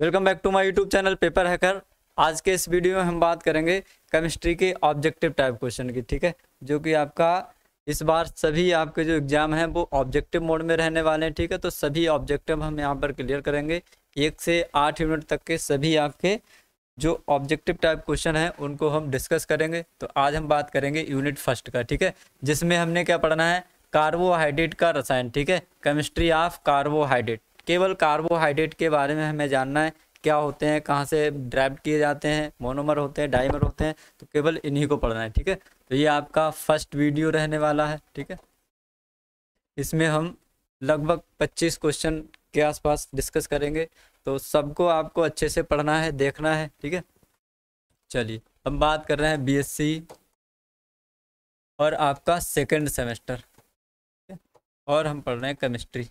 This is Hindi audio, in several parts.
welcome back to my YouTube channel paper hacker आज के इस वीडियो में हम बात करेंगे केमिस्ट्री के ऑब्जेक्टिव टाइप क्वेश्चन की ठीक है जो कि आपका इस बार सभी आपके जो एग्जाम हैं वो ऑब्जेक्टिव मोड में रहने वाले हैं ठीक है तो सभी ऑब्जेक्टिव हम यहाँ पर क्लियर करेंगे एक से आठ यूनिट तक के सभी आपके जो ऑब्जेक्टिव टाइप क्वेश्चन हैं उनको हम डिस्कस करेंगे तो आज हम बात करेंगे यूनिट फर्स्ट का ठीक है जिसमें हमने क्या पढ़ना है कार्बोहाइड्रेट का रसायन ठीक है केमिस्ट्री ऑफ कार्बोहाइड्रेट केवल कार्बोहाइड्रेट के बारे में हमें जानना है क्या होते हैं कहाँ से ड्राइव किए जाते हैं मोनोमर होते हैं डाइमर होते हैं तो केवल इन्हीं को पढ़ना है ठीक है तो ये आपका फर्स्ट वीडियो रहने वाला है ठीक है इसमें हम लगभग 25 क्वेश्चन के आसपास डिस्कस करेंगे तो सबको आपको अच्छे से पढ़ना है देखना है ठीक है चलिए हम बात कर रहे हैं बी और आपका सेकेंड सेमेस्टर और हम पढ़ रहे हैं केमिस्ट्री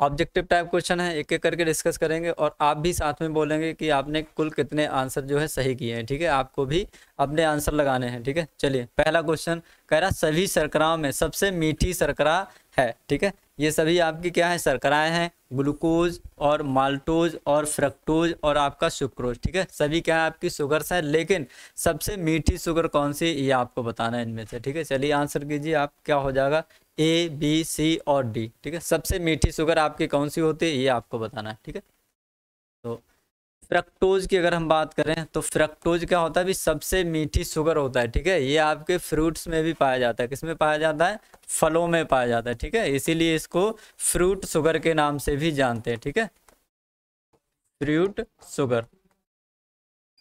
ऑब्जेक्टिव टाइप क्वेश्चन है एक एक करके डिस्कस करेंगे और आप भी साथ में बोलेंगे कि आपने कुल कितने आंसर जो है सही किए हैं ठीक है आपको भी अपने आंसर लगाने हैं ठीक है चलिए पहला क्वेश्चन कह रहा सभी शर्कराओं में सबसे मीठी शर्करा है ठीक है ये सभी आपकी क्या है शर्कराएं हैं ग्लूकोज और माल्टोज और फ्रक्टोज और आपका सुक्रोज ठीक है सभी क्या है आपकी शुगर्स हैं लेकिन सबसे मीठी शुगर कौन सी ये आपको बताना है इनमें से ठीक है चलिए आंसर कीजिए आप क्या हो जाएगा ए बी सी और डी ठीक है सबसे मीठी शुगर आपकी कौन सी होती है ये आपको बताना है ठीक है तो फ्रक्टोज की अगर हम बात करें तो फ्रक्टोज क्या होता है भी सबसे मीठी शुगर होता है ठीक है ये आपके फ्रूट्स में भी पाया जाता है किसमें पाया जाता है फलों में पाया जाता है ठीक है इसीलिए इसको फ्रूट शुगर के नाम से भी जानते हैं ठीक है फ्रूट शुगर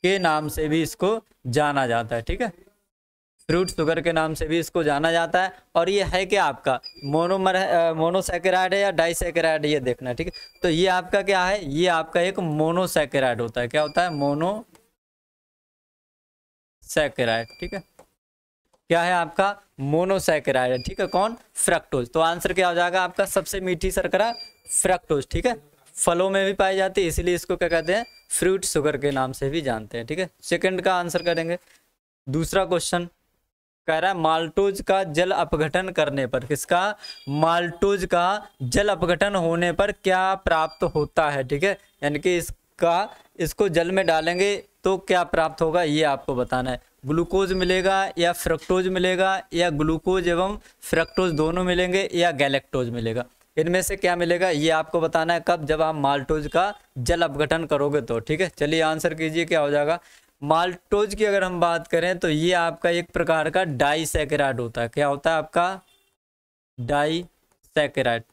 के नाम से भी इसको जाना जाता है ठीक है फ्रूट शुगर के नाम से भी इसको जाना जाता है और ये है क्या आपका मोनोमर मोनोसेकेराइड है या डाइसेकेराइड ये देखना है ठीक है तो ये आपका क्या है ये आपका एक मोनोसेकेराइड होता है क्या होता है मोनो सैकेराइड ठीक है क्या है आपका मोनोसेकेराइड है ठीक है कौन फ्रक्टोज तो आंसर क्या हो जाएगा आपका सबसे मीठी शर्करा फ्रक्टोज ठीक है फलों में भी पाई जाती है इसीलिए इसको क्या कहते हैं फ्रूट शुगर के नाम से भी जानते हैं ठीक है सेकंड का आंसर करेंगे दूसरा क्वेश्चन कह रहा है माल्टोज का जल अपघटन करने पर किसका माल्टोज का जल अपघटन होने पर क्या प्राप्त होता है ठीक है यानी कि इसका इसको जल में डालेंगे तो क्या प्राप्त होगा ये आपको बताना है ग्लूकोज मिलेगा या फ्रक्टोज मिलेगा या ग्लूकोज एवं फ्रक्टोज दोनों मिलेंगे या गैलेक्टोज मिलेगा इनमें से क्या मिलेगा ये आपको बताना है कब जब आप माल्टोज का जल अपघटन करोगे तो ठीक है चलिए आंसर कीजिए क्या हो जाएगा माल्टोज की अगर हम बात करें तो ये आपका एक प्रकार का डाईसेकेराइड होता है क्या होता है आपका डाईसेकेराइड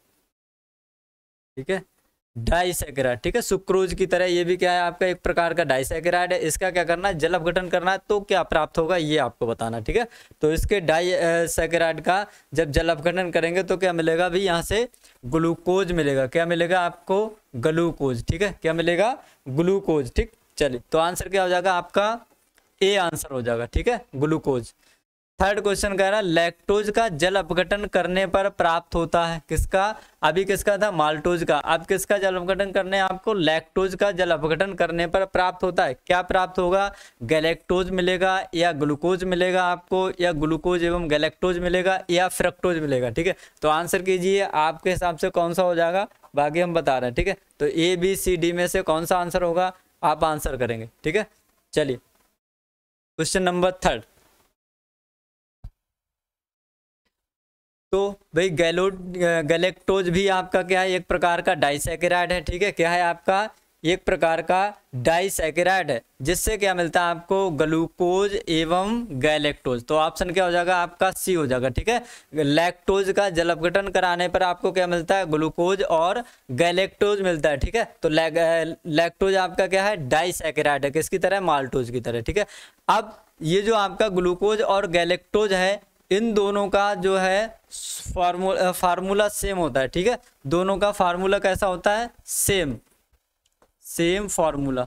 ठीक है डाईसेकेराइड ठीक है सुक्रोज की तरह ये भी क्या है आपका एक प्रकार का डाइसेकेराइड है इसका क्या करना है जल अपघटन करना है तो क्या प्राप्त होगा ये आपको बताना ठीक है तो इसके डाईसेकेराइड का जब जल अपघटन करेंगे तो क्या मिलेगा भाई यहाँ से ग्लूकोज मिलेगा क्या मिलेगा आपको ग्लूकोज ठीक है क्या मिलेगा ग्लूकोज ठीक चलिए तो आंसर क्या हो जाएगा आपका ए आंसर हो जाएगा ठीक है ग्लूकोज थर्ड क्वेश्चन कह रहा है लैक्टोज का जल अपघटन करने पर प्राप्त होता है किसका अभी किसका था माल्टोज का अब किसका जल अपघटन करने आपको लैक्टोज का जल अपघटन करने पर प्राप्त होता है क्या प्राप्त होगा गैलेक्टोज मिलेगा या ग्लूकोज मिलेगा आपको या ग्लूकोज एवं गैलेक्टोज मिलेगा या फ्रक्टोज मिलेगा ठीक है तो आंसर कीजिए आपके हिसाब से कौन सा हो जाएगा बाकी हम बता रहे हैं ठीक है तो ए बी सी डी में से कौन सा आंसर होगा आप आंसर करेंगे ठीक है चलिए क्वेश्चन नंबर थर्ड तो भाई गैलो गैलेक्टोज भी आपका क्या है एक प्रकार का डाइसेकेराइड है ठीक है क्या है आपका एक प्रकार का डाइसेकेराइड जिससे क्या मिलता है आपको ग्लूकोज एवं गैलेक्टोज तो ऑप्शन क्या हो जाएगा आपका सी हो जाएगा ठीक है लैक्टोज का जल अपघटन कराने पर आपको क्या मिलता है ग्लूकोज और गैलेक्टोज मिलता है ठीक है तो लैक्टोज आपका क्या है डाइसेकेराइड है किसकी तरह माल्टोज की तरह ठीक है अब ये जो आपका ग्लूकोज और गैलेक्टोज है इन दोनों का जो है फार्मूला फार्मूला सेम होता है ठीक है दोनों का फार्मूला कैसा होता है सेम सेम फार्मूला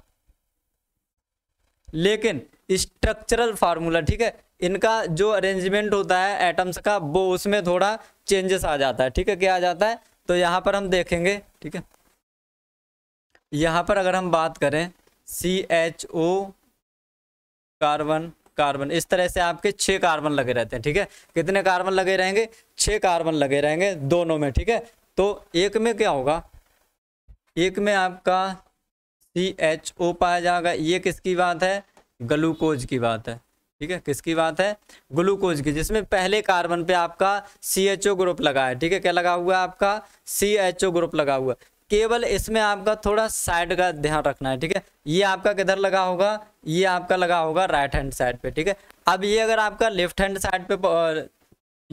लेकिन स्ट्रक्चरल फार्मूला ठीक है इनका जो अरेंजमेंट होता है एटम्स का वो उसमें थोड़ा चेंजेस आ जाता है ठीक है क्या आ जाता है तो यहाँ पर हम देखेंगे ठीक है यहाँ पर अगर हम बात करें C H O carbon carbon इस तरह से आपके छः कार्बन लगे रहते हैं ठीक है कितने कार्बन लगे रहेंगे छः कार्बन लगे रहेंगे दोनों में ठीक है तो एक में क्या होगा एक में आपका सी एच ओ पाया जाएगा ये किसकी बात है ग्लूकोज की बात है ठीक है किसकी बात है ग्लूकोज की जिसमें पहले कार्बन पे आपका सी एच ओ ग्रुप लगा है ठीक है क्या लगा हुआ है आपका सी एच ओ ग्रुप लगा हुआ है केवल इसमें आपका थोड़ा साइड का ध्यान रखना है ठीक है ये आपका किधर लगा होगा ये आपका लगा होगा राइट हैंड साइड पे ठीक है अब ये अगर आपका लेफ्ट हैंड साइड पे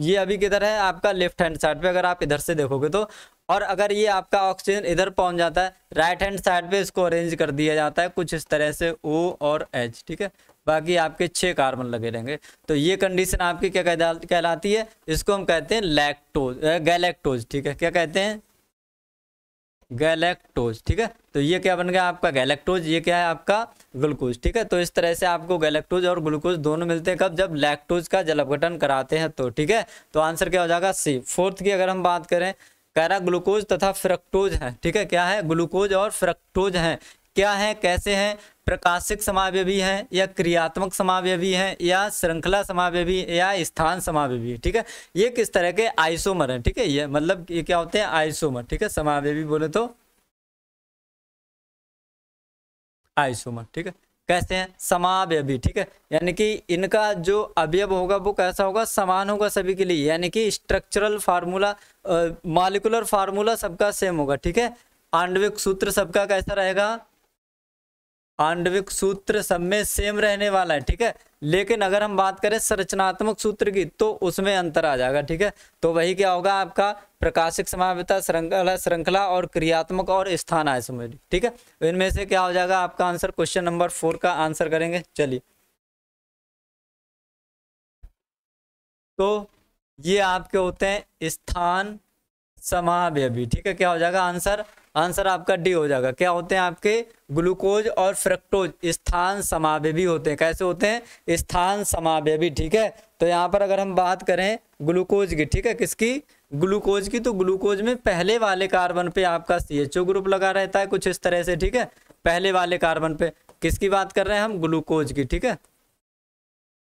ये अभी किधर है आपका लेफ्ट हैंड साइड पे अगर आप इधर से देखोगे तो और अगर ये आपका ऑक्सीजन इधर पहुंच जाता है राइट हैंड साइड पे इसको अरेंज कर दिया जाता है कुछ इस तरह से ओ और एच ठीक है बाकी आपके छह कार्बन लगे रहेंगे तो ये कंडीशन आपकी क्या कहलाती है इसको हम कहते हैं लैक्टोज गैलेक्टोज ठीक है क्या कहते हैं गैलेक्टोज ठीक है तो ये क्या बन गया आपका गैलेक्टोज ये क्या है आपका ग्लूकोज ठीक है तो इस तरह से आपको गैलेक्टोज और ग्लूकोज दोनों मिलते हैं कब जब लैक्टोज का जल कराते हैं तो ठीक है तो आंसर क्या हो जाएगा सी फोर्थ की अगर हम बात करें रहा ग्लूकोज तथा फ्रक्टोज है ठीक है क्या है ग्लूकोज और फ्रक्टोज हैं क्या है कैसे हैं प्रकाशिक समावय भी है या क्रियात्मक समावय भी है या श्रृंखला समावय भी या स्थान समावय भी ठीक है ये किस तरह के आइसोमर हैं ठीक है ये मतलब ये क्या होते हैं आइसोमर ठीक है समावय भी बोले तो आइसोमर ठीक है कहते हैं समावयवी ठीक है यानी कि इनका जो अवयव होगा वो कैसा होगा समान होगा सभी के लिए यानी कि स्ट्रक्चरल फार्मूला मालिकुलर फार्मूला सबका सेम होगा ठीक है आणविक सूत्र सबका कैसा रहेगा आंडविक सूत्र सब में सेम रहने वाला है ठीक है लेकिन अगर हम बात करें संरचनात्मक सूत्र की तो उसमें अंतर आ जाएगा ठीक है तो वही क्या होगा आपका प्रकाशिक समाव्यता श्रृंखला श्रृंखला और क्रियात्मक और स्थान आय समझ ठीक है तो इनमें से क्या हो जाएगा आपका आंसर क्वेश्चन नंबर फोर का आंसर करेंगे चलिए तो ये आपके होते हैं स्थान समावय भी ठीक है क्या हो जाएगा आंसर आंसर आपका डी हो जाएगा क्या होते हैं आपके ग्लूकोज और फ्रक्टोज स्थान भी होते हैं कैसे होते हैं स्थान भी ठीक है तो यहाँ पर अगर हम बात करें ग्लूकोज की ठीक है किसकी ग्लूकोज की तो ग्लूकोज में पहले वाले कार्बन पे आपका सी एच ओ ग्रुप लगा रहता है कुछ इस तरह से ठीक है पहले वाले कार्बन पे किसकी बात कर रहे हैं हम ग्लूकोज की ठीक है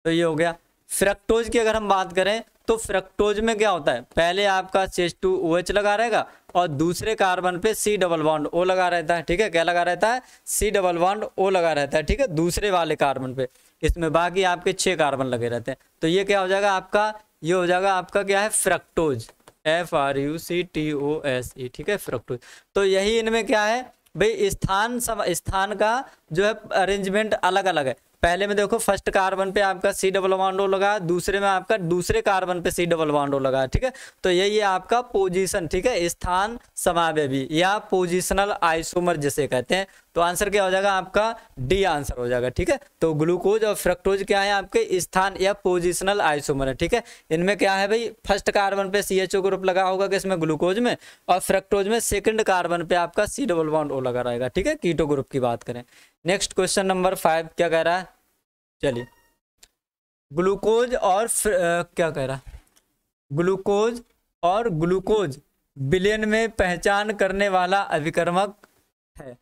तो ये हो गया फ्रक्टोज की अगर हम बात करें तो फ्रक्टोज में क्या होता है पहले आपका सीएच टू ओ एच लगा रहेगा और दूसरे कार्बन पे सी डबल बॉन्ड ओ लगा रहता है ठीक है क्या लगा रहता है सी डबल बॉन्ड ओ लगा रहता है ठीक है दूसरे वाले कार्बन पे इसमें बाकी आपके छह कार्बन लगे रहते हैं तो ये क्या हो जाएगा आपका ये हो जाएगा आपका क्या है fructose F R U C T O S E ठीक है फ्रक्टोज तो यही इनमें क्या है भाई स्थान सम स्थान का जो है अरेंजमेंट अलग अलग है पहले में देखो फर्स्ट कार्बन पे आपका सी डबल वांडो लगा दूसरे में आपका दूसरे कार्बन पे सी डबल वांडो लगा ठीक है तो यही है आपका पोजीशन ठीक है स्थान भी या पोजिशनल आइसोमर जिसे कहते हैं तो आंसर क्या हो जाएगा आपका डी आंसर हो जाएगा ठीक है तो ग्लूकोज और फ्रक्टोज क्या है आपके स्थान या पोजिशनल आइसोमर है ठीक है इनमें क्या है भाई फर्स्ट कार्बन पे सी एच ओ ग्रुप लगा होगा कि इसमें ग्लूकोज में और फ्रक्टोज में सेकंड कार्बन पे आपका सी डबल वॉन्ड ओ लगा रहेगा ठीक है कीटो ग्रुप की बात करें नेक्स्ट क्वेश्चन नंबर फाइव क्या कह रहा है चलिए ग्लूकोज और आ, क्या कह रहा ग्लूकोज और ग्लूकोज बिलियन में पहचान करने वाला अभिक्रमक है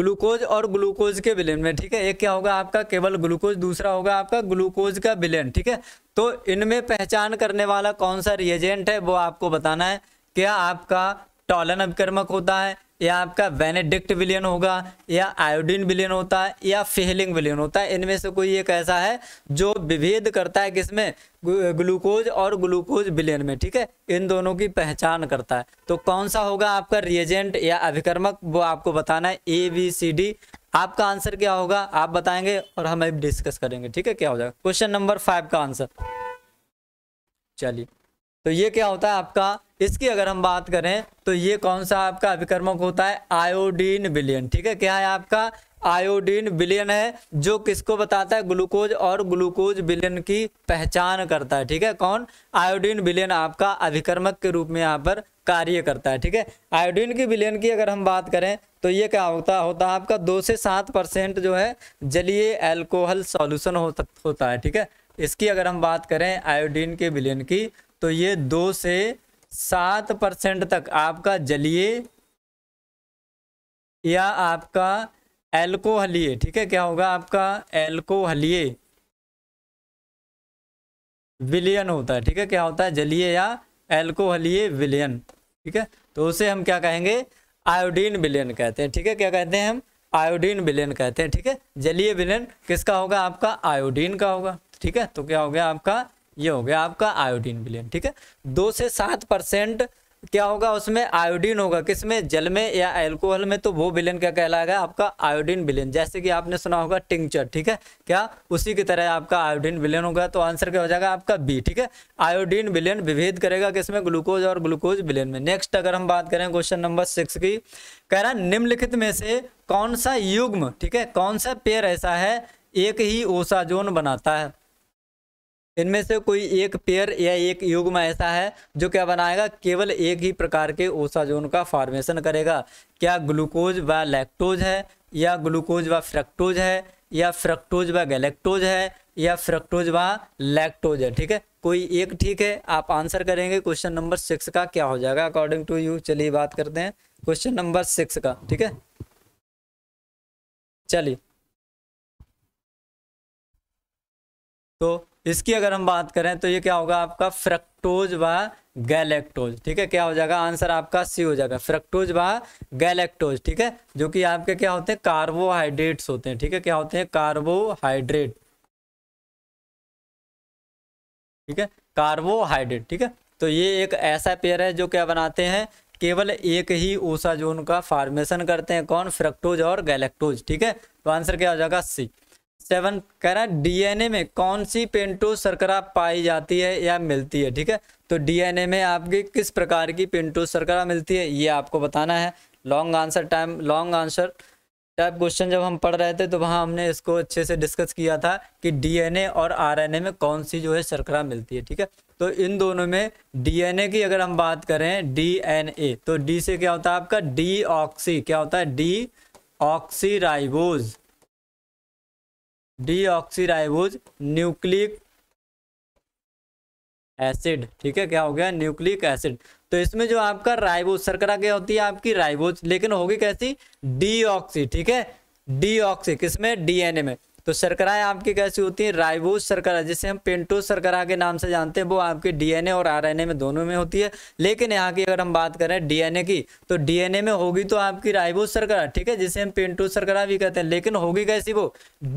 ग्लूकोज और ग्लूकोज के बिलियन में ठीक है एक क्या होगा आपका केवल ग्लूकोज दूसरा होगा आपका ग्लूकोज का बिलियन ठीक है तो इनमें पहचान करने वाला कौन सा रिएजेंट है वो आपको बताना है क्या आपका टॉलन अभिक्रमक होता है या आपका वेनेडिक्ट विलियन होगा या आयोडीन विलियन होता है या फेहलिंग विलियन होता है इनमें से कोई एक ऐसा है जो विभेद करता है किसमें ग्लूकोज और ग्लूकोज विलियन में ठीक है इन दोनों की पहचान करता है तो कौन सा होगा आपका रिएजेंट या अभिकर्मक वो आपको बताना है ए बी सी डी आपका आंसर क्या होगा आप बताएंगे और हम अभी डिस्कस करेंगे ठीक है क्या हो जाएगा क्वेश्चन नंबर फाइव का आंसर चलिए तो ये क्या होता है आपका इसकी अगर हम बात करें तो ये कौन सा आपका अभिक्रमक होता है आयोडीन विलियन ठीक है क्या है आपका आयोडीन विलियन है जो किसको बताता है ग्लूकोज और ग्लूकोज विलियन की पहचान करता है ठीक है कौन आयोडीन विलियन आपका अभिक्रमक के रूप में यहाँ पर कार्य करता है ठीक है आयोडीन की विलियन की अगर हम बात करें तो ये क्या होता होता है आपका दो से सात परसेंट जो है जलीय एल्कोहल सॉल्यूशन हो होता है ठीक है इसकी अगर हम बात करें आयोडीन के विलियन की तो ये दो से सात परसेंट तक आपका जलीय या आपका एल्कोहलिए ठीक है क्या होगा आपका एल्कोहलिए विलियन होता है ठीक है क्या होता है जलीय या एल्कोहलिए विलियन ठीक है तो उसे हम क्या कहेंगे आयोडीन विलियन कहते हैं ठीक है क्या कहते हैं हम आयोडीन विलियन कहते हैं ठीक है जलीय विलियन किसका होगा आपका आयोडीन का होगा ठीक है तो क्या हो गया आपका ये हो गया आपका आयोडीन विलयन ठीक है दो से सात परसेंट क्या होगा उसमें आयोडीन होगा किसमें जल में या एल्कोहल में तो वो विलन क्या कहलाएगा आपका आयोडीन विलयन जैसे कि आपने सुना होगा टिंचर ठीक है क्या उसी की तरह आपका आयोडीन विलयन होगा तो आंसर क्या हो जाएगा आपका बी ठीक है आयोडीन विलयन विभेद करेगा किसमें ग्लूकोज और ग्लूकोज विलयन में नेक्स्ट अगर हम बात करें क्वेश्चन नंबर सिक्स की कह रहा निम्नलिखित में से कौन सा युग्म ठीक है कौन सा पेयर ऐसा है एक ही ओसाजोन बनाता है इनमें से कोई एक पेयर या एक युग्म ऐसा है जो क्या बनाएगा केवल एक ही प्रकार के ओसाजोन का फॉर्मेशन करेगा क्या ग्लूकोज व लैक्टोज है या ग्लूकोज व फ्रक्टोज है या फ्रक्टोज व गैलेक्टोज है या फ्रक्टोज व लैक्टोज है ठीक है कोई एक ठीक है आप आंसर करेंगे क्वेश्चन नंबर सिक्स का क्या हो जाएगा अकॉर्डिंग टू यू चलिए बात करते हैं क्वेश्चन नंबर सिक्स का ठीक है चलिए तो इसकी अगर हम बात करें तो ये क्या होगा आपका फ्रक्टोज व गैलेक्टोज ठीक है क्या हो जाएगा आंसर आपका सी हो जाएगा फ्रक्टोज व गैलेक्टोज ठीक है जो कि आपके क्या होते हैं कार्बोहाइड्रेट्स होते हैं ठीक है क्या होते हैं कार्बोहाइड्रेट ठीक है कार्बोहाइड्रेट ठीक है तो ये एक ऐसा पेयर है जो क्या बनाते हैं केवल एक ही ओसाजोन का फॉर्मेशन करते हैं कौन फ्रक्टोज और गैलेक्टोज ठीक है तो आंसर क्या हो जाएगा सी सेवन कह रहा है डीएनए में कौन सी पेंटो शर्करा पाई जाती है या मिलती है ठीक है तो डीएनए में आपकी किस प्रकार की पेंटो शर्करा मिलती है ये आपको बताना है long answer time long answer type question जब हम पढ़ रहे थे तो वहाँ हमने इसको अच्छे से डिस्कस किया था कि डीएनए और आरएनए में कौन सी जो है शर्करा मिलती है ठीक है तो इन दोनों में डीएनए की अगर हम बात करें डीएनए तो डी से क्या होता है आपका डी ऑक्सी क्या होता है deoxyribose deoxyribose nucleic acid ठीक है क्या हो गया न्यूक्लिक एसिड तो इसमें जो आपका राइबोज सरकरा क्या होती है आपकी राइबोज लेकिन होगी कैसी डीऑक्सी ठीक है डीऑक्सी किसमें डीएनए में तो शर्कराएं आपकी कैसी होती हैं राइबोस शर्करा जिसे हम पेंटो शर्करा के नाम से जानते हैं वो आपके डीएनए और आरएनए में दोनों में होती है लेकिन यहाँ की अगर हम बात करें डीएनए की तो डीएनए में होगी तो आपकी राइबोस शर्करा ठीक है जिसे हम पेंटो शर्करा भी कहते हैं लेकिन होगी कैसी वो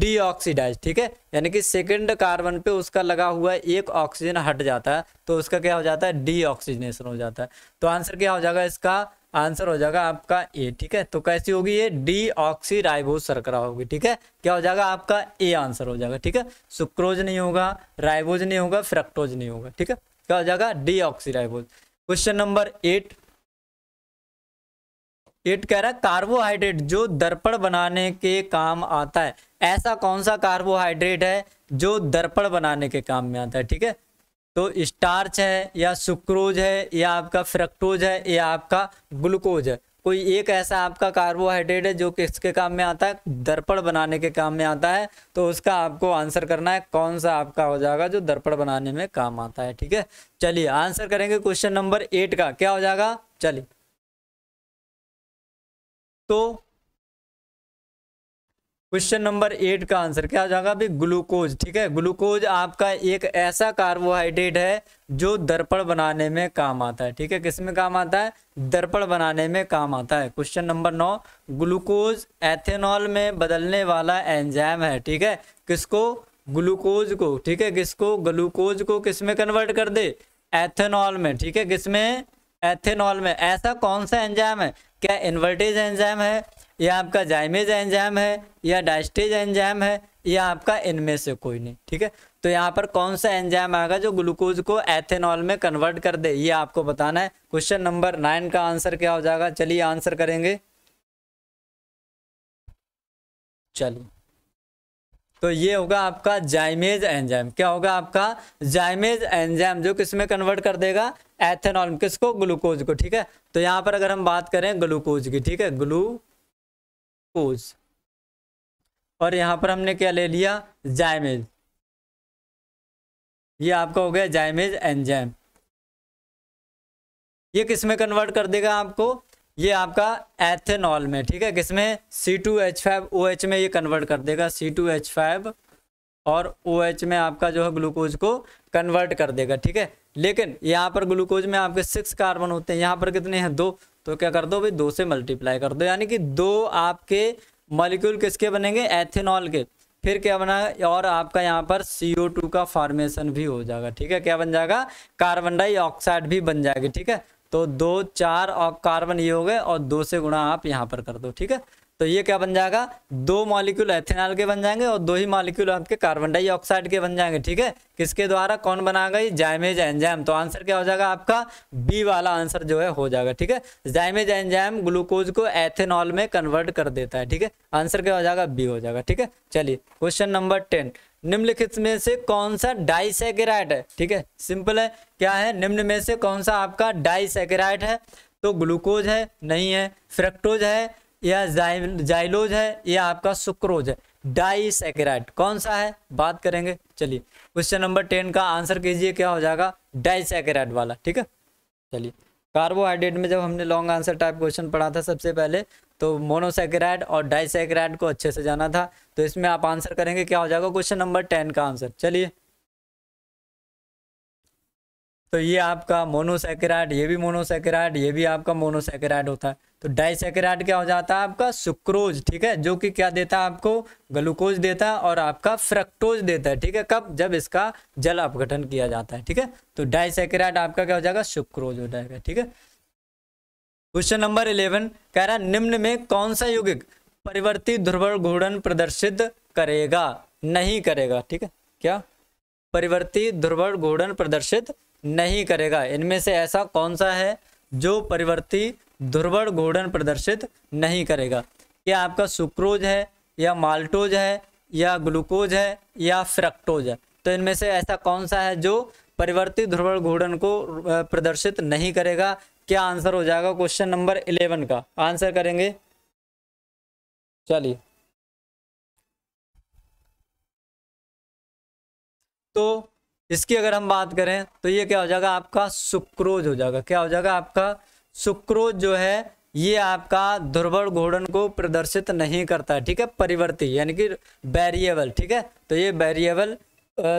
डीऑक्सीडाइज ठीक है यानी कि सेकेंड कार्बन पे उसका लगा हुआ एक ऑक्सीजन हट जाता है तो उसका क्या हो जाता है डी हो जाता है तो आंसर क्या हो जाएगा इसका आंसर हो जाएगा आपका ए ठीक है तो कैसी होगी ये डी ऑक्सी राइबोज सरकरा होगी ठीक है क्या हो जाएगा आपका ए आंसर हो जाएगा ठीक है सुक्रोज नहीं होगा राइबोज नहीं होगा फ्रक्टोज नहीं होगा ठीक है क्या हो जाएगा deoxyribose question number eight eight कह रहा है कार्बोहाइड्रेट जो दर्पण बनाने के काम आता है ऐसा कौन सा कार्बोहाइड्रेट है जो दर्पण बनाने के काम में आता है ठीक है तो स्टार्च है या सुक्रोज है या आपका फ्रक्टोज है या आपका ग्लूकोज है कोई एक ऐसा आपका कार्बोहाइड्रेट है जो किसके काम में आता है दर्पण बनाने के काम में आता है तो उसका आपको आंसर करना है कौन सा आपका हो जाएगा जो दर्पण बनाने में काम आता है ठीक है चलिए आंसर करेंगे क्वेश्चन नंबर एट का क्या हो जाएगा चलिए तो क्वेश्चन नंबर एट का आंसर क्या आ जाएगा अभी ग्लूकोज ठीक है ग्लूकोज आपका एक ऐसा कार्बोहाइड्रेट है जो दर्पण बनाने में काम आता है ठीक है किस में काम आता है दर्पण बनाने में काम आता है क्वेश्चन नंबर नौ ग्लूकोज एथेनॉल में बदलने वाला एंजाइम है ठीक है किसको ग्लूकोज को ठीक है किसको ग्लूकोज को किस में कन्वर्ट कर दे एथेनॉल में ठीक है किसमें एथेनॉल में ऐसा कौन सा एंजाइम है क्या इन्वर्टेज एंजाइम है या आपका जाइमेज एंजाम है या डाइस्टेज एंजाम है या आपका इनमें से कोई नहीं ठीक है तो यहाँ पर कौन सा एंजाम आएगा जो ग्लूकोज को एथेनॉल में कन्वर्ट कर दे ये आपको बताना है क्वेश्चन नंबर नाइन का आंसर क्या हो जाएगा चलिए आंसर करेंगे चलिए तो ये होगा आपका जाइमेज एंजाइम क्या होगा आपका जाइमेज एंजाइम जो किस में कन्वर्ट कर देगा एथेनॉल किसको ग्लूकोज को ठीक है तो यहाँ पर अगर हम बात करें ग्लूकोज की ठीक है ग्लू कोज और यहाँ पर हमने क्या ले लिया जायमेज ये आपका हो गया जायमेज एंजाइम ये किस में कन्वर्ट कर देगा आपको ये आपका एथेनॉल में ठीक है किसमें C two H five O H में ये कन्वर्ट कर देगा सी टू एच फाइव और ओ एच में आपका जो है ग्लूकोज को कन्वर्ट कर देगा ठीक है लेकिन यहाँ पर ग्लूकोज में आपके सिक्स कार्बन होते हैं यहाँ पर कितने हैं दो तो क्या कर दो भाई दो से मल्टीप्लाई कर दो यानी कि दो आपके मॉलिक्यूल किसके बनेंगे एथेनॉल के फिर क्या बना और आपका यहाँ पर सीओ टू का फॉर्मेशन भी हो जाएगा ठीक है क्या बन जाएगा कार्बन डाइऑक्साइड भी बन जाएगी ठीक है तो दो चार और कार्बन ये हो गए और दो से गुणा आप यहाँ पर कर दो ठीक है तो ये क्या बन जाएगा दो मॉलिक्यूल एथेनॉल के बन जाएंगे और दो ही मॉलिक्यूल आपके कार्बन डाइऑक्साइड के बन जाएंगे ठीक है किसके द्वारा कौन बनाएगा ये जायमेज एंजाइम तो आंसर क्या हो जाएगा आपका बी वाला आंसर जो है हो जाएगा ठीक है जायमेज एंजाइम ग्लूकोज को एथेनॉल में कन्वर्ट कर देता है ठीक है आंसर क्या हो जाएगा बी हो जाएगा ठीक है चलिए क्वेश्चन नंबर टेन निम्नलिखित में से कौन सा डाइसेकेराइट है ठीक है सिंपल है क्या है निम्न में से कौन सा आपका डाइसेकेराइट है तो ग्लूकोज है नहीं है फ्रेक्टोज है यह जाइलोज है यह आपका सुक्रोज है डाइसेक्राइड कौन सा है बात करेंगे चलिए क्वेश्चन नंबर टेन का आंसर कीजिए क्या हो जाएगा डाइसेक्राइड वाला ठीक है चलिए कार्बोहाइड्रेट में जब हमने लॉन्ग आंसर टाइप क्वेश्चन पढ़ा था सबसे पहले तो मोनोसेक्राइड और डाइसेक्राइड को अच्छे से जाना था तो इसमें आप आंसर करेंगे क्या हो जाएगा क्वेश्चन नंबर टेन का आंसर चलिए तो ये आपका मोनोसेकेराइड ये भी मोनोसेकेराइड ये भी आपका मोनोसेकेराइड होता है तो डाइसेकेराइड क्या हो जाता है आपका सुक्रोज ठीक है जो कि क्या देता है आपको ग्लूकोज देता है और आपका फ्रक्टोज देता है ठीक है कब जब इसका जल अपघटन किया जाता है ठीक है तो डाइसेकेराइड आपका क्या हो जाएगा सुक्रोज हो जाएगा ठीक है क्वेश्चन नंबर इलेवन कह रहा है निम्न में कौन सा युगिक परिवर्ती ध्रुवण घूर्णन प्रदर्शित करेगा नहीं करेगा ठीक है क्या परिवर्ती ध्रुवण घूर्णन प्रदर्शित नहीं करेगा इनमें से ऐसा कौन सा है जो परिवर्ती ध्रुवण घूर्णन प्रदर्शित नहीं करेगा क्या आपका सुक्रोज है या माल्टोज है या ग्लूकोज है या फ्रक्टोज है तो इनमें से ऐसा कौन सा है जो परिवर्ती ध्रुवण घूर्णन को प्रदर्शित नहीं करेगा क्या आंसर हो जाएगा क्वेश्चन नंबर इलेवन का आंसर करेंगे चलिए तो इसकी अगर हम बात करें तो ये क्या हो जाएगा आपका सुक्रोज हो जाएगा क्या हो जाएगा आपका सुक्रोज जो है ये आपका दुर्बल घोड़न को प्रदर्शित नहीं करता ठीक है परिवर्ती यानी कि वेरिएबल ठीक है तो ये वेरिएबल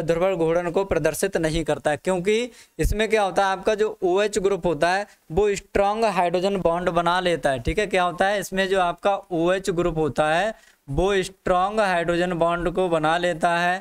दुर्बल घोड़न को प्रदर्शित नहीं करता है क्योंकि इसमें क्या होता है आपका जो ओ OH ग्रुप होता है वो स्ट्रांग हाइड्रोजन बॉन्ड बना लेता है ठीक है क्या होता है इसमें जो आपका ओ OH ग्रुप होता है वो स्ट्रांग हाइड्रोजन बॉन्ड को बना लेता है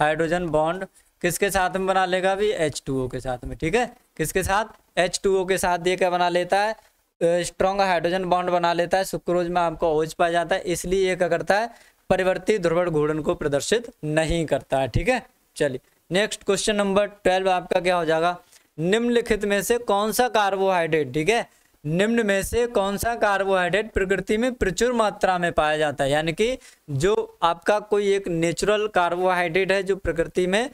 हाइड्रोजन बॉन्ड किसके साथ में बना लेगा अभी एच के साथ में ठीक है किसके साथ एच के साथ ये क्या बना लेता है स्ट्रॉन्ग हाइड्रोजन बॉन्ड बना लेता है सुक्रोज में आपको ओज पाया जाता है इसलिए ये क्या करता है परिवर्ती ध्रुवण घूर्णन को प्रदर्शित नहीं करता है ठीक है चलिए नेक्स्ट क्वेश्चन नंबर ट्वेल्व आपका क्या हो जाएगा निम्नलिखित में से कौन सा कार्बोहाइड्रेट ठीक है निम्न में से कौन सा कार्बोहाइड्रेट प्रकृति में प्रचुर मात्रा में पाया जाता है यानी कि जो आपका कोई एक नेचुरल कार्बोहाइड्रेट है जो प्रकृति में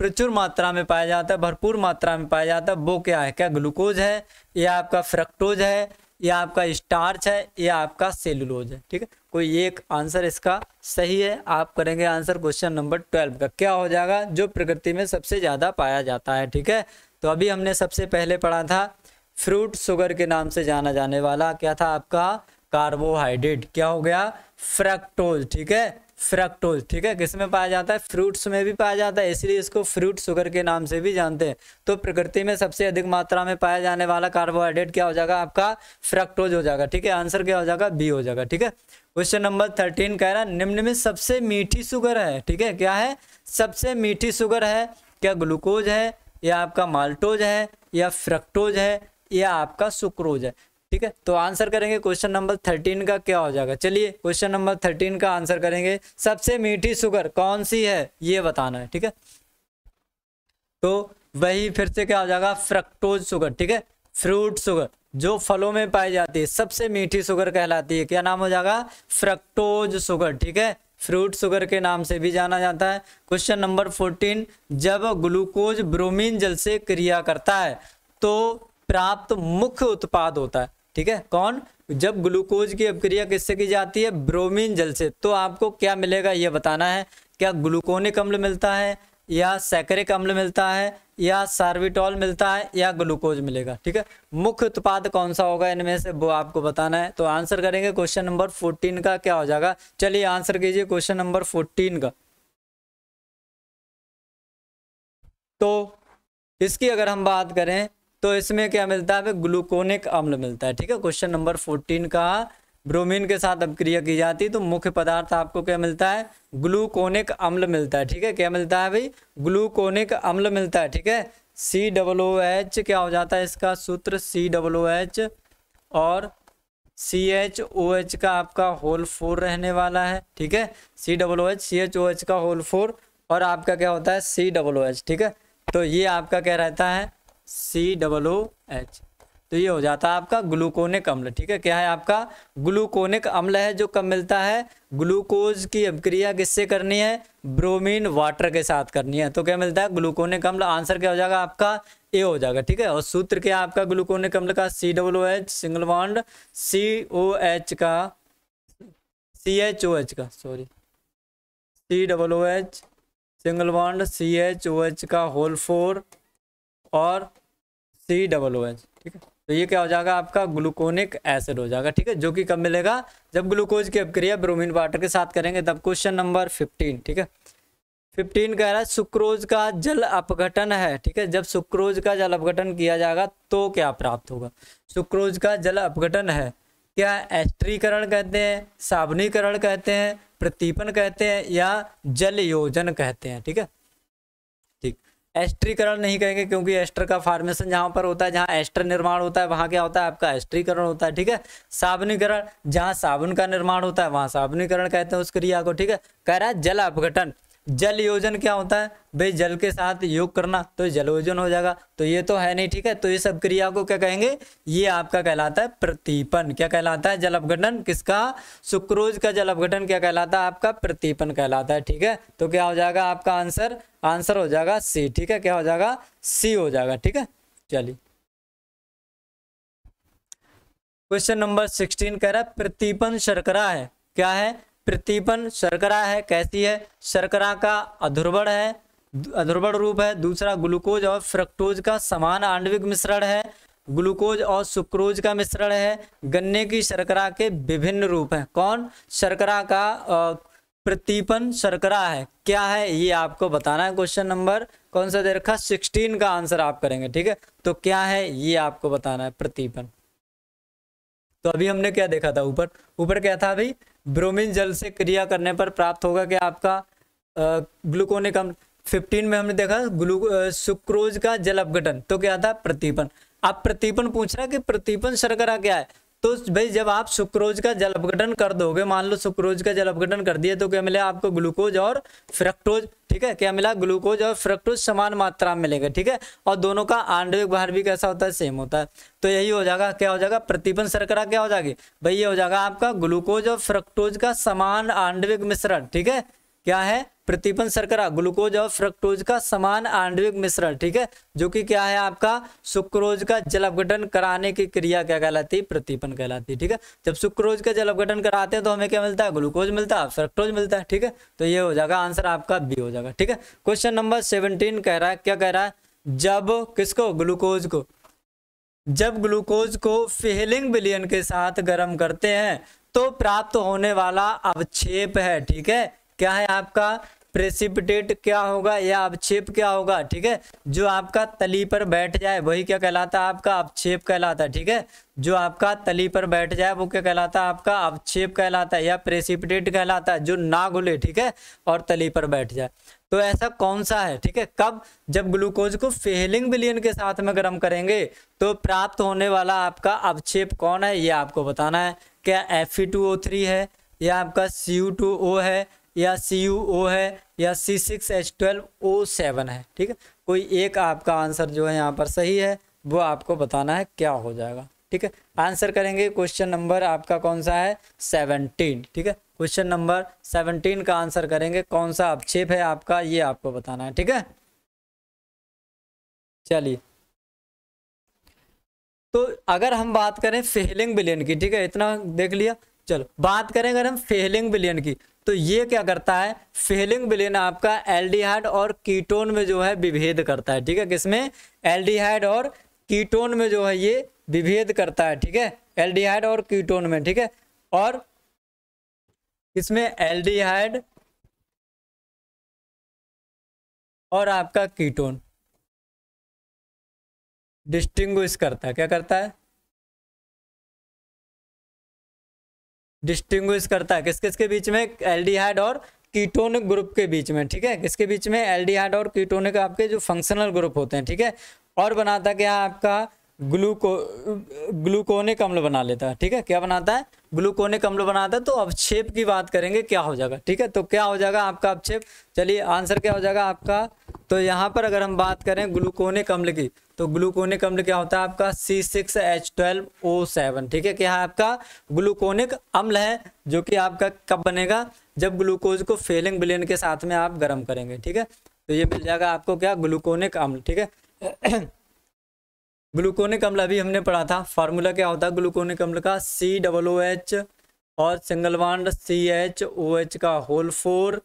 प्रचुर मात्रा में पाया जाता है भरपूर मात्रा में पाया जाता है वो क्या है क्या ग्लूकोज है या आपका फ्रक्टोज है या आपका स्टार्च है या आपका सेलुलोज है ठीक है कोई एक आंसर इसका सही है आप करेंगे आंसर क्वेश्चन नंबर ट्वेल्व का क्या हो जाएगा जो प्रकृति में सबसे ज़्यादा पाया जाता है ठीक है तो अभी हमने सबसे पहले पढ़ा था फ्रूट शुगर के नाम से जाना जाने वाला क्या था आपका कार्बोहाइड्रेट क्या हो गया फ्रैक्टोज ठीक है फ्रक्टोज ठीक है किस में पाया जाता है फ्रूट्स में भी पाया जाता है इसलिए इसको फ्रूट शुगर के नाम से भी जानते हैं तो प्रकृति में सबसे अधिक मात्रा में पाया जाने वाला कार्बोहाइड्रेट क्या हो जाएगा आपका फ्रक्टोज हो जाएगा ठीक है आंसर क्या हो जाएगा बी हो जाएगा ठीक है क्वेश्चन नंबर थर्टीन कह रहा है निम्न में सबसे मीठी शुगर है ठीक है क्या है सबसे मीठी शुगर है क्या ग्लूकोज है या आपका माल्टोज है या फ्रक्टोज है या आपका सुक्रोज है ठीक है तो आंसर करेंगे क्वेश्चन नंबर थर्टीन का क्या हो जाएगा चलिए क्वेश्चन नंबर थर्टीन का आंसर करेंगे सबसे मीठी शुगर कौन सी है ये बताना है ठीक है तो वही फिर से क्या हो जाएगा फ्रक्टोज शुगर ठीक है फ्रूट शुगर जो फलों में पाई जाती है सबसे मीठी शुगर कहलाती है क्या नाम हो जाएगा फ्रक्टोज शुगर ठीक है फ्रूट शुगर के नाम से भी जाना जाता है क्वेश्चन नंबर फोर्टीन जब ग्लूकोज ब्रोमीन जल से क्रिया करता है तो प्राप्त मुख्य उत्पाद होता है ठीक है कौन जब ग्लूकोज की अपक्रिया किससे की जाती है ब्रोमीन जल से तो आपको क्या मिलेगा ये बताना है क्या ग्लूकोनिक अम्ल मिलता है या सैकरिक अम्ल मिलता है या सार्विटॉल मिलता है या ग्लूकोज मिलेगा ठीक है मुख्य उत्पाद कौन सा होगा इनमें से वो आपको बताना है तो आंसर करेंगे क्वेश्चन नंबर फोर्टीन का क्या हो जाएगा चलिए आंसर कीजिए क्वेश्चन नंबर फोर्टीन का तो इसकी अगर हम बात करें तो इसमें क्या मिलता है ग्लूकोनिक अम्ल मिलता है ठीक है क्वेश्चन नंबर फोर्टीन का ब्रोमीन के साथ अपक्रिया की जाती है तो मुख्य पदार्थ आपको क्या मिलता है ग्लूकोनिक अम्ल मिलता है ठीक है क्या मिलता है भाई ग्लूकोनिक अम्ल मिलता है ठीक है सी डब्लो एच क्या हो जाता है इसका सूत्र सी डब्लो एच और सी एच ओ एच का आपका होल फोर रहने वाला है ठीक है C double H C H O H का होल फोर और आपका क्या होता है सी डब्लो एच ठीक है तो ये आपका क्या रहता है सी डबल ओ एच तो ये हो जाता है आपका ग्लूकोनिक अम्ल ठीक है क्या है आपका ग्लूकोनिक अम्ल है जो कब मिलता है ग्लूकोज की अभिक्रिया किससे करनी है ब्रोमीन वाटर के साथ करनी है तो क्या मिलता है ग्लूकोनिक अम्ल आंसर क्या हो जाएगा आपका ए हो जाएगा ठीक है और सूत्र क्या है आपका ग्लूकोनिक अम्ल का C double O H single bond C O H का सी एच ओ एच का sorry C double O H single bond C H O H का होल फोर और सी डबल ओ एच ठीक है तो ये क्या हो जाएगा आपका ग्लूकोनिक एसिड हो जाएगा ठीक है जो कि कब मिलेगा जब ग्लूकोज की अपक्रिया ब्रोमीन वाटर के साथ करेंगे तब क्वेश्चन नंबर फिफ्टीन ठीक है फिफ्टीन कह रहा है सुक्रोज का जल अपघटन है ठीक है जब सुक्रोज का जल अपघटन किया जाएगा तो क्या प्राप्त होगा सुक्रोज का जल अपघटन है क्या एस्ट्रीकरण कहते हैं साबनीकरण कहते हैं प्रतिपन कहते हैं या जल योजन कहते हैं ठीक है एस्ट्रीकरण नहीं कहेंगे क्योंकि एस्टर का फार्मेशन जहाँ पर होता है जहाँ एस्टर निर्माण होता है वहाँ क्या होता है आपका एस्ट्रीकरण होता है ठीक है साबुनीकरण जहाँ साबुन का निर्माण होता है वहाँ साबुनीकरण कहते हैं उस क्रिया को ठीक है कह रहा है जल अपघटन जल योजन क्या होता है भाई जल के साथ योग करना तो योजन हो जाएगा तो ये तो है नहीं ठीक है तो ये सब क्रिया को क्या कहेंगे ये आपका कहलाता है प्रतिपन क्या कहलाता है जल अपघटन किसका सुक्रोज का जल अपघटन क्या कहलाता है आपका प्रतिपन कहलाता है ठीक है तो क्या हो जाएगा आपका आंसर आंसर हो जाएगा सी ठीक है क्या हो जाएगा सी हो जाएगा ठीक है चलिए क्वेश्चन नंबर सिक्सटीन कह रहा है प्रतिपन शर्करा है क्या है प्रतिपन शर्करा है कैसी है शर्करा का अधुर्बण है अधुर्बण रूप है दूसरा ग्लूकोज और फ्रक्टोज का समान आणविक मिश्रण है ग्लूकोज और सुक्रोज का मिश्रण है गन्ने की शर्करा के विभिन्न रूप हैं कौन शर्करा का प्रतिपन शर्करा है क्या है ये आपको बताना है क्वेश्चन नंबर कौन सा दे रखा सिक्सटीन का आंसर आप करेंगे ठीक है तो क्या है ये आपको बताना है प्रतिपन तो अभी हमने क्या देखा था ऊपर ऊपर क्या था अभी ब्रोमीन जल से क्रिया करने पर प्राप्त होगा कि आपका ग्लूकोनिक अम्ल फिफ्टीन में हमने देखा ग्लू सुक्रोज का जल अपघटन तो क्या था प्रतिपन आप प्रतिपन पूछ रहा है कि प्रतिपन शर्करा क्या है तो भाई जब आप सुक्रोज का जल अपघटन कर दोगे मान लो सुक्रोज का जल अपघटन कर दिया तो क्या मिला आपको ग्लूकोज और फ्रक्टोज ठीक है क्या मिला ग्लूकोज और फ्रक्टोज समान मात्रा में मिलेगा ठीक है और दोनों का आंडविक भार भी कैसा होता है सेम होता है तो यही हो जाएगा क्या हो जाएगा प्रतिपन शर्करा क्या हो जाएगी भाई ये हो जाएगा आपका ग्लूकोज और फ्रक्टोज का समान आंडविक मिश्रण ठीक है क्या है प्रतिपन सरकरा ग्लूकोज और फ्रक्टोज का समान आंडविक मिश्रण ठीक है जो कि क्या है आपका सुक्रोज का जल अपघटन कराने की क्रिया क्या कहलाती है प्रतिपन कहलाती है ठीक है जब सुक्रोज का जल अपघटन कराते हैं तो हमें क्या मिलता है ग्लूकोज मिलता है फ्रक्टोज मिलता है ठीक है तो ये हो जाएगा आंसर आपका बी हो जाएगा ठीक है क्वेश्चन नंबर सेवनटीन कह रहा है क्या कह रहा है जब किसको ग्लूकोज को जब ग्लूकोज को फेलिंग बिलियन के साथ गर्म करते हैं तो प्राप्त होने वाला अवक्षेप है ठीक है क्या है आपका प्रेसिपिटेट क्या होगा या अपक्षेप क्या होगा ठीक है जो आपका तली पर बैठ जाए वही क्या कहलाता है आपका अपक्षेप कहलाता है ठीक है जो आपका तली पर बैठ जाए वो क्या कहलाता है आपका अपक्षेप कहलाता है या प्रेसिपिटेट कहलाता है जो ना घुले ठीक है और तली पर बैठ जाए तो ऐसा कौन सा है ठीक है कब जब ग्लूकोज को फेलिंग बिलियन के साथ में गर्म करेंगे तो प्राप्त होने वाला आपका अपक्षेप कौन है ये आपको बताना है क्या एफ e है या आपका सी है या सी यू ओ है या C six H twelve O seven है ठीक है कोई एक आपका आंसर जो है यहाँ पर सही है वो आपको बताना है क्या हो जाएगा ठीक है आंसर करेंगे क्वेश्चन नंबर आपका कौन सा है सेवनटीन ठीक है क्वेश्चन नंबर सेवनटीन का आंसर करेंगे कौन सा अपक्षेप है आपका ये आपको बताना है ठीक है चलिए तो अगर हम बात करें फेलिंग बिलियन की ठीक है इतना देख लिया चलो बात करें अगर हम फेलिंग बिलियन की तो ये क्या करता है फेलिंग विलेन आपका एल्डिहाइड और कीटोन में जो है विभेद करता है ठीक है किसमें एल्डिहाइड और कीटोन में जो है ये विभेद करता है ठीक है एल्डिहाइड और कीटोन में ठीक है और इसमें एल्डिहाइड और आपका कीटोन डिस्टिंग्विश करता है क्या करता है डिस्टिंग्विश करता है किस किस के बीच में एल्डिहाइड और कीटोनिक ग्रुप के बीच में ठीक है किसके बीच में एल्डिहाइड और कीटोनिक आपके जो फंक्शनल ग्रुप होते हैं ठीक है और बनाता क्या आपका ग्लूको ग्लूकोनिक अम्ल बना लेता है ठीक है क्या बनाता है ग्लूकोनिक अम्ल बनाता है तो अवक्षेप की बात करेंगे क्या हो जाएगा ठीक है तो क्या हो जाएगा आपका अवक्षेप चलिए आंसर क्या हो जाएगा आपका तो यहाँ पर अगर हम बात करें ग्लूकोने कम्ल की तो ग्लूकोने कम्ल क्या होता है आपका C six H twelve O seven ठीक है क्या है आपका ग्लूकोनिक अम्ल है जो कि आपका कब बनेगा जब ग्लूकोज को फेलिंग बिलियन के साथ में आप गर्म करेंगे ठीक है तो ये मिल जाएगा आपको क्या ग्लूकोनिक अम्ल ठीक है ग्लूकोनिक अम्ल अभी हमने पढ़ा था फार्मूला क्या होता है ग्लूकोनिक अम्ल का सी डबल ओ एच और single bond C H O H का होल फोर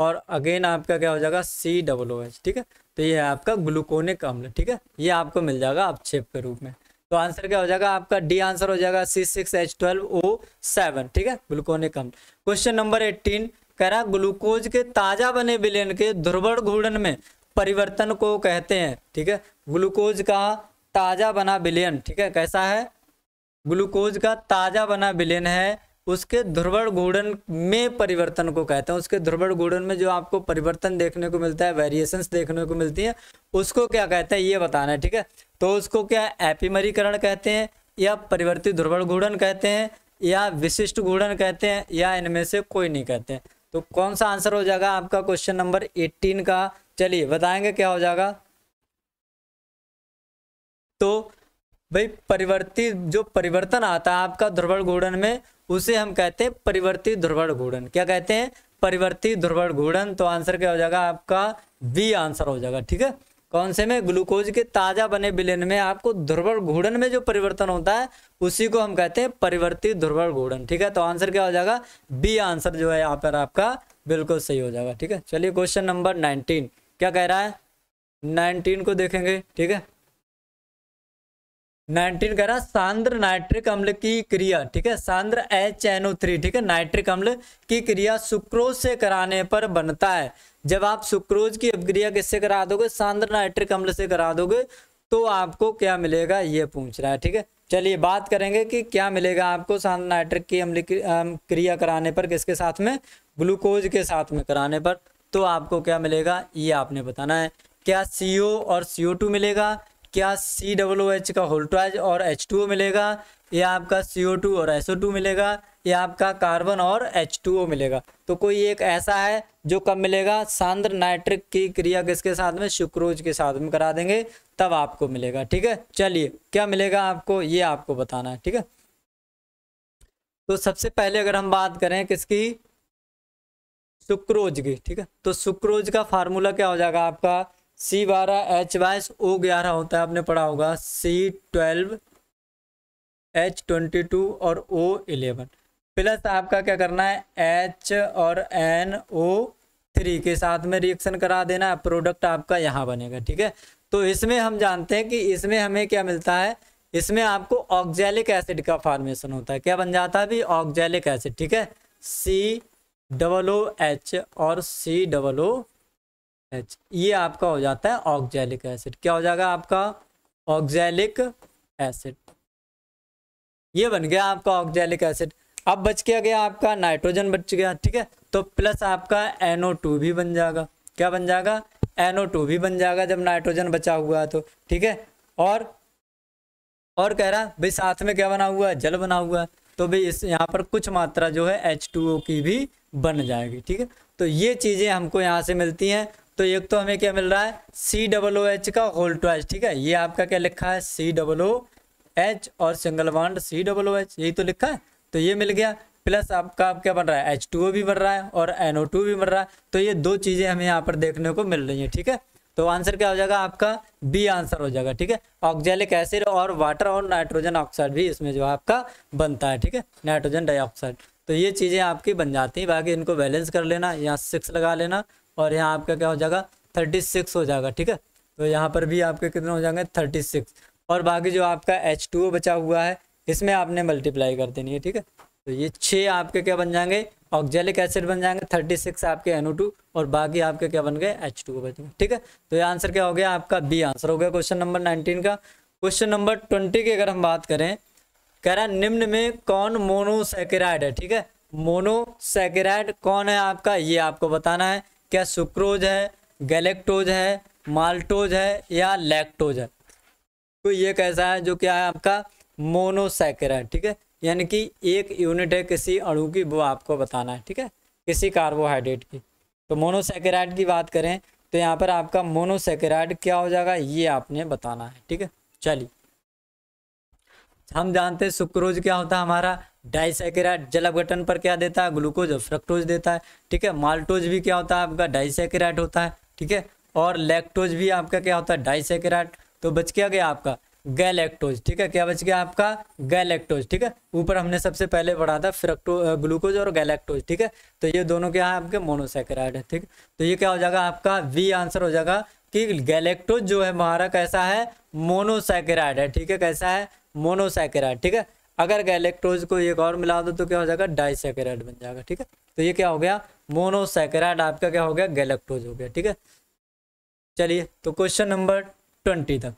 और अगेन आपका क्या हो जाएगा सी डबल ओ एच ठीक है तो ये है आपका ग्लूकोनिक अम्ल ठीक है ये आपको मिल जाएगा अपक्षेप के रूप में तो आंसर क्या हो जाएगा आपका डी आंसर हो जाएगा C six H twelve O seven ठीक है ग्लूकोनिक अम्ल क्वेश्चन नंबर एट्टीन कह रहा ग्लूकोज के ताजा बने विलयन के ध्रुवण घूर्णन में परिवर्तन को कहते हैं ठीक है ग्लूकोज का ताजा बना विलयन ठीक है कैसा है ग्लूकोज का ताजा बना विलयन है उसके ध्रुवण गुणन में परिवर्तन को कहते हैं उसके ध्रुवण गुणन में जो आपको परिवर्तन देखने को मिलता है वेरिएशंस देखने को मिलती हैं उसको क्या कहते हैं ये बताना है ठीक है तो उसको क्या एपिमरीकरण कहते हैं या परिवर्तित ध्रुवण गुणन कहते हैं या विशिष्ट गुणन कहते हैं या इनमें से कोई नहीं कहते हैं तो कौन सा आंसर हो जाएगा आपका क्वेश्चन नंबर एट्टीन का चलिए बताएंगे क्या हो जाएगा तो भाई परिवर्तित जो परिवर्तन आता है आपका ध्रुवण गुणन में उसे हम कहते हैं परिवर्तित ध्रुवण घूर्णन क्या कहते हैं परिवर्तित ध्रुवण घूर्णन तो आंसर क्या हो जाएगा आपका बी आंसर हो जाएगा ठीक है कौन से में ग्लूकोज के ताजा बने विलयन में आपको ध्रुवण घूर्णन में जो परिवर्तन होता है उसी को हम कहते हैं परिवर्तित ध्रुवण घूर्णन ठीक है तो आंसर क्या हो जाएगा बी आंसर जो है यहाँ पर आपका बिल्कुल सही हो जाएगा ठीक है चलिए क्वेश्चन नंबर नाइनटीन क्या कह रहा है नाइनटीन को देखेंगे ठीक है नाइनटीन कह रहा सांद्र नाइट्रिक अम्ल की क्रिया ठीक है सांद्र एच एन थ्री ठीक है नाइट्रिक अम्ल की क्रिया सुक्रोज से कराने पर बनता है जब आप सुक्रोज की अभिक्रिया किससे करा दोगे सांद्र नाइट्रिक अम्ल से करा दोगे तो आपको क्या मिलेगा ये पूछ रहा है ठीक है चलिए बात करेंगे कि क्या मिलेगा आपको सांद्र नाइट्रिक की अम्ल क्रिया कराने पर किसके साथ में ग्लूकोज के साथ में कराने पर तो आपको क्या मिलेगा ये आपने बताना है क्या सी और सी मिलेगा क्या सी डब्ल्यू एच का होल्ट्राइज और एच टू ओ मिलेगा या आपका सी ओ टू और एस ओ टू मिलेगा या आपका कार्बन और एच टू ओ मिलेगा तो कोई एक ऐसा है जो कब मिलेगा सांद्र नाइट्रिक की क्रिया किसके साथ में शुक्रोज के साथ में करा देंगे तब आपको मिलेगा ठीक है चलिए क्या मिलेगा आपको ये आपको बताना है ठीक है तो सबसे पहले अगर हम बात करें किसकी सुक्रोज की ठीक है तो सुक्रोज का फार्मूला क्या हो जाएगा आपका सी बारह एच बाईस ओ ग्यारह होता है आपने पढ़ा होगा C twelve H twenty two और ओ इलेवन प्लस आपका क्या करना है एच और एन ओ थ्री के साथ में रिएक्शन करा देना है प्रोडक्ट आपका यहाँ बनेगा ठीक है तो इसमें हम जानते हैं कि इसमें हमें क्या मिलता है इसमें आपको ऑक्जेलिक एसिड का फॉर्मेशन होता है क्या बन जाता है अभी ऑक्जेलिक एसिड ठीक है सी डबल ओ एच और सी डबल ओ एच ये आपका हो जाता है ऑक्जैलिक एसिड क्या हो जाएगा आपका ऑक्जैलिक एसिड ये बन गया आपका ऑक्जेलिक एसिड अब बच के गया आपका नाइट्रोजन बच गया ठीक है तो प्लस आपका एनओ टू भी बन जाएगा क्या बन जाएगा एनओ टू भी बन जाएगा जब नाइट्रोजन बचा हुआ है तो ठीक है और और कह रहा भाई साथ में क्या बना हुआ है जल बना हुआ है तो भाई इस यहाँ पर कुछ मात्रा जो है एच टू ओ की भी बन जाएगी ठीक है तो ये चीज़ें हमको यहाँ से मिलती हैं तो एक तो हमें क्या मिल रहा है सी डबल ओ एच का होल टू एच ठीक है ये आपका क्या लिखा है सी डबल ओ एच और single bond C double O H यही तो लिखा है तो ये मिल गया प्लस आपका आप क्या बन रहा है एच टू ओ भी बन रहा है और एन ओ टू भी बन रहा है तो ये दो चीज़ें हमें यहाँ पर देखने को मिल रही हैं ठीक है तो आंसर क्या हो जाएगा आपका बी आंसर हो जाएगा ठीक है ऑक्जेलिक एसिड और वाटर और नाइट्रोजन ऑक्साइड भी इसमें जो आपका बनता है ठीक है नाइट्रोजन डाइऑक्साइड तो ये चीज़ें आपकी बन जाती हैं बाकी इनको बैलेंस कर लेना या सिक्स लगा लेना और यहाँ आपका क्या हो जाएगा थर्टी सिक्स हो जाएगा ठीक है तो यहाँ पर भी आपके कितना हो जाएंगे थर्टी सिक्स और बाकी जो आपका एच टू बचा हुआ है इसमें आपने मल्टीप्लाई कर देनी है ठीक है तो ये छः आपके क्या बन जाएंगे ऑक्जेलिक एसिड बन जाएंगे थर्टी सिक्स आपके एन टू और बाकी आपके क्या बन गए एच टू बन गए ठीक है तो ये आंसर क्या हो गया आपका बी आंसर हो गया क्वेश्चन नंबर नाइनटीन का क्वेश्चन नंबर ट्वेंटी की अगर हम बात करें कह रहा निम्न में कौन मोनोसेकेराइड है ठीक है मोनोसेकेराइड कौन है आपका ये आपको बताना है क्या सुक्रोज है गैलेक्टोज है माल्टोज है या लैक्टोज है तो ये कैसा है जो क्या है आपका मोनोसैकेरा है ठीक है यानी कि एक यूनिट है किसी अणु की वो आपको बताना है ठीक है किसी कार्बोहाइड्रेट की तो मोनोसैकेराइड की बात करें तो यहाँ पर आपका मोनोसैकेराइड क्या हो जाएगा ये आपने बताना है ठीक है चलिए हम जानते हैं सुक्रोज क्या होता है हमारा डाइसैकेराइड जल अपघटन पर क्या देता है ग्लूकोज और फ्रक्टोज देता है ठीक है माल्टोज भी क्या होता है आपका डाइसेकेराइड होता है ठीक है और लैक्टोज भी आपका क्या होता है डाइसेकेराइड तो बच क्या गया आपका गैलेक्टोज ठीक है क्या बच गया आपका गैलेक्टोज ठीक है ऊपर हमने सबसे पहले पढ़ा था फ्रक्टो ग्लूकोज और गैलेक्टोज ठीक है तो ये दोनों क्या है आपके मोनोसेकेराइड है ठीक तो ये क्या हो जाएगा आपका वी आंसर हो जाएगा कि गैलेक्टोज जो है हमारा कैसा है मोनोसेकेराइड है ठीक है कैसा है मोनोसेकेराइड ठीक है अगर गैलेक्टोज को एक और मिला दो तो क्या हो जाएगा डाइसेकेराइड बन जाएगा ठीक है तो ये क्या हो गया मोनोसेकेराइड आपका क्या हो गया गैलेक्टोज हो गया ठीक है चलिए तो क्वेश्चन नंबर ट्वेंटी तक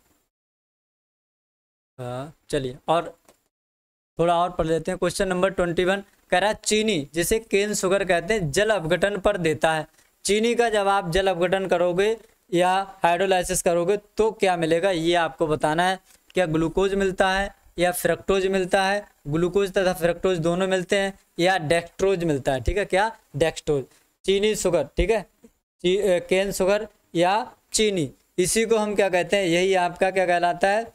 हाँ, चलिए और थोड़ा और पढ़ लेते हैं क्वेश्चन नंबर ट्वेंटी वन कह रहा है चीनी जिसे केन शुगर कहते हैं जल अपघटन पर देता है चीनी का जब आप जल अपघटन करोगे या हाइड्रोलाइसिस करोगे तो क्या मिलेगा ये आपको बताना है क्या ग्लूकोज मिलता है या फ्रक्टोज मिलता है ग्लूकोज तथा फ्रक्टोज दोनों मिलते हैं या डेक्स्ट्रोज मिलता है ठीक है क्या डेक्स्ट्रोज चीनी शुगर ठीक है केन शुगर या चीनी इसी को हम क्या कहते हैं यही आपका क्या कहलाता है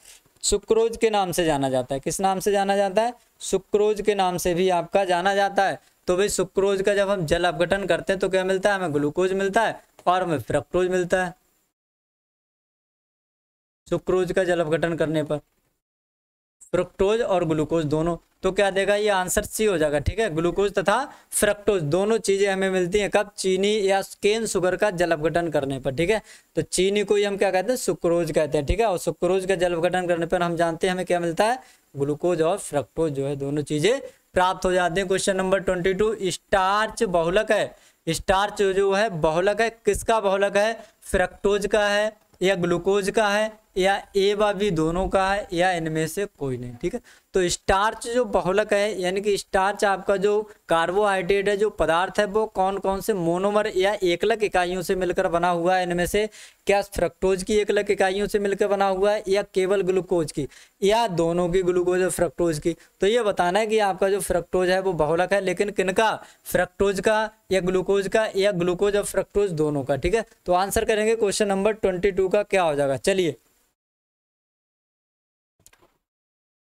सुक्रोज के नाम से जाना जाता है किस नाम से जाना जाता है सुक्रोज के नाम से भी आपका जाना जाता है तो भाई सुक्रोज का जब हम जल अपघटन करते हैं तो क्या मिलता है हमें ग्लूकोज मिलता है और हमें फ्रक्टोज मिलता है सुक्रोज का जल अपघटन करने पर फ्रक्टोज और ग्लूकोज दोनों तो क्या देगा ये आंसर सी हो जाएगा ठीक है ग्लूकोज तथा फ्रक्टोज दोनों चीज़ें हमें मिलती हैं कब चीनी या केन शुगर का जल अपघटन करने पर ठीक है तो चीनी को ही हम क्या कहते हैं सुक्रोज कहते हैं ठीक है और सुक्रोज का जल करने पर हम जानते हैं हमें क्या मिलता है ग्लूकोज और फ्रक्टोज जो है दोनों चीज़ें प्राप्त हो जाती हैं question number twenty two starch बहुलक है स्टार्च जो है बहुलक है किसका बहुलक है फ्रक्टोज का है या ग्लूकोज का है या ए व बी दोनों का है या इनमें से कोई नहीं ठीक है तो स्टार्च जो बहुलक है यानी कि स्टार्च आपका जो कार्बोहाइड्रेट है जो पदार्थ है वो कौन कौन से मोनोमर या एकलक इकाइयों से मिलकर बना हुआ है इनमें से क्या फ्रक्टोज की एकलक इकाइयों से मिलकर बना हुआ है या केवल ग्लूकोज की या दोनों की ग्लूकोज और फ्रक्टोज की तो ये बताना है कि आपका जो फ्रक्टोज है वो बहुलक है लेकिन किनका फ्रक्टोज का या ग्लूकोज का या ग्लूकोज और फ्रक्टोज दोनों का ठीक है तो आंसर करेंगे क्वेश्चन नंबर ट्वेंटी का क्या हो जाएगा चलिए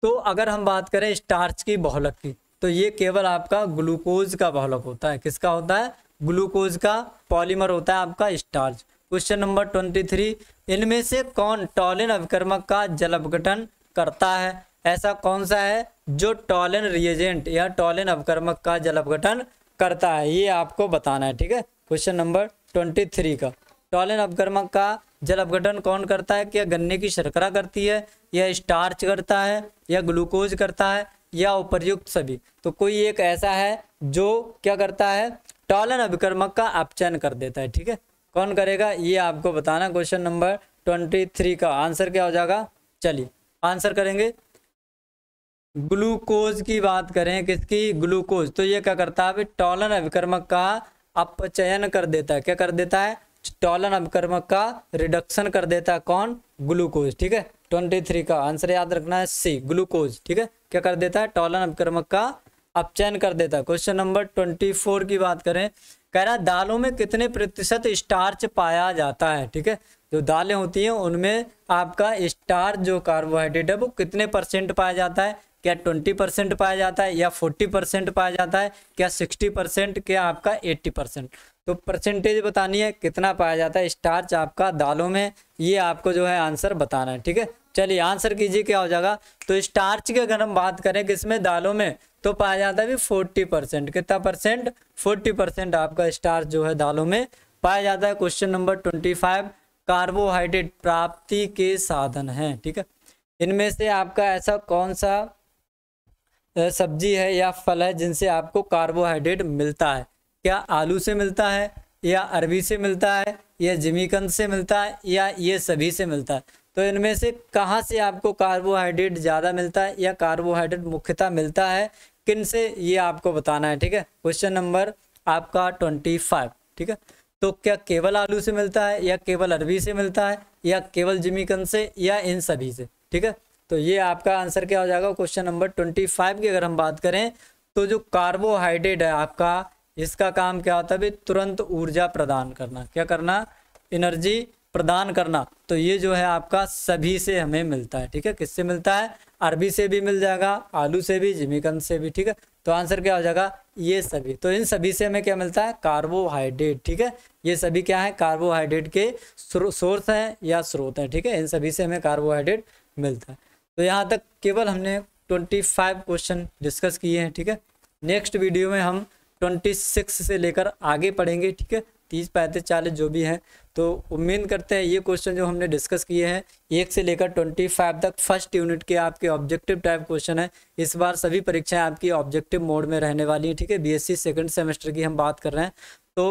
तो अगर हम बात करें स्टार्च की बहुलक की तो ये केवल आपका ग्लूकोज का बहुलक होता है किसका होता है ग्लूकोज का पॉलीमर होता है आपका starch question number twenty three इनमें से कौन टॉलिन अभिक्रमक का जल अपघटन करता है ऐसा कौन सा है जो टॉलिन रिएजेंट या टॉलिन अवकर्मक का जल अपघटन करता है ये आपको बताना है ठीक है क्वेश्चन नंबर ट्वेंटी थ्री का टॉलिन अवकर्मक का जल अपघटन कौन करता है क्या गन्ने की शर्करा करती है या स्टार्च करता है या ग्लूकोज करता है या उपर्युक्त सभी तो कोई एक ऐसा है जो क्या करता है टॉलन अभिक्रमक का अपचयन कर देता है ठीक है कौन करेगा ये आपको बताना क्वेश्चन नंबर ट्वेंटी थ्री का आंसर क्या हो जाएगा चलिए आंसर करेंगे ग्लूकोज की बात करें किसकी ग्लूकोज तो ये क्या करता है टॉलन अभिक्रमक का अपचयन कर देता है क्या कर देता है टॉलन अभिक्रमक का रिडक्शन कर देता है कौन ग्लूकोज ठीक है ट्वेंटी थ्री का आंसर याद रखना है सी ग्लूकोज ठीक है क्या कर देता है टॉलन अभिक्रमक का अपचयन कर देता है क्वेश्चन नंबर ट्वेंटी फोर की बात करें कह रहा दालों में कितने प्रतिशत स्टार्च पाया जाता है ठीक है जो दालें होती हैं उनमें आपका स्टार्च जो कार्बोहाइड्रेट है वो कितने परसेंट पाया जाता है क्या ट्वेंटी परसेंट पाया जाता है या फोर्टी परसेंट पाया जाता है क्या सिक्सटी परसेंट क्या आपका एट्टी परसेंट तो परसेंटेज बतानी है कितना पाया जाता है स्टार्च आपका दालों में ये आपको जो है आंसर बताना है ठीक है चलिए आंसर कीजिए क्या हो जाएगा तो स्टार्च की अगर हम बात करें किसमें दालों में तो पाया जाता है भी फोर्टी परसेंट कितना परसेंट फोर्टी परसेंट आपका स्टार्च जो है दालों में पाया जाता है question number twenty five carbohydrate प्राप्ति के साधन है ठीक है इनमें से आपका ऐसा कौन सा सब्जी है या फल है जिनसे आपको कार्बोहाइड्रेट मिलता है क्या आलू से मिलता है या अरबी से मिलता है या जिमीकंद से मिलता है या ये सभी से मिलता है तो इनमें से कहाँ से आपको कार्बोहाइड्रेट ज़्यादा मिलता है या कार्बोहाइड्रेट मुख्यतः मिलता है किन से ये आपको बताना है ठीक है क्वेश्चन नंबर आपका ट्वेंटी फाइव ठीक है तो क्या केवल आलू से मिलता है या केवल अरबी से मिलता है या केवल जिमीकंद से या इन सभी से ठीक है तो ये आपका आंसर क्या हो जाएगा क्वेश्चन नंबर ट्वेंटी फाइव की अगर हम बात करें तो जो कार्बोहाइड्रेट है आपका इसका काम क्या होता है भाई तुरंत ऊर्जा प्रदान करना क्या करना एनर्जी प्रदान करना तो ये जो है आपका सभी से हमें मिलता है ठीक है किससे मिलता है अरबी से भी मिल जाएगा आलू से भी जिमिकन से भी ठीक है तो आंसर क्या हो जाएगा ये सभी तो इन सभी से हमें क्या मिलता है कार्बोहाइड्रेट ठीक है ये सभी क्या है कार्बोहाइड्रेट के सोर्स हैं या स्रोत हैं ठीक है इन सभी से हमें कार्बोहाइड्रेट मिलता है तो यहाँ तक केवल हमने ट्वेंटी फाइव क्वेश्चन डिस्कस किए हैं ठीक है नेक्स्ट वीडियो में हम ट्वेंटी सिक्स से लेकर आगे पढ़ेंगे ठीक है तीस पैंतीस चालीस जो भी हैं तो उम्मीद करते हैं ये क्वेश्चन जो हमने डिस्कस किए हैं एक से लेकर ट्वेंटी फाइव तक फर्स्ट यूनिट के आपके ऑब्जेक्टिव टाइप क्वेश्चन है इस बार सभी परीक्षाएं आपकी ऑब्जेक्टिव मोड में रहने वाली हैं ठीक है बीएससी सेकंड सेमेस्टर की हम बात कर रहे हैं तो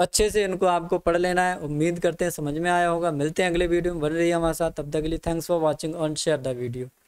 अच्छे से इनको आपको पढ़ लेना है उम्मीद करते हैं समझ में आया होगा मिलते हैं अगले वीडियो में बन रही है हमारे साथ तब तक के लिए thanks for watching on share the video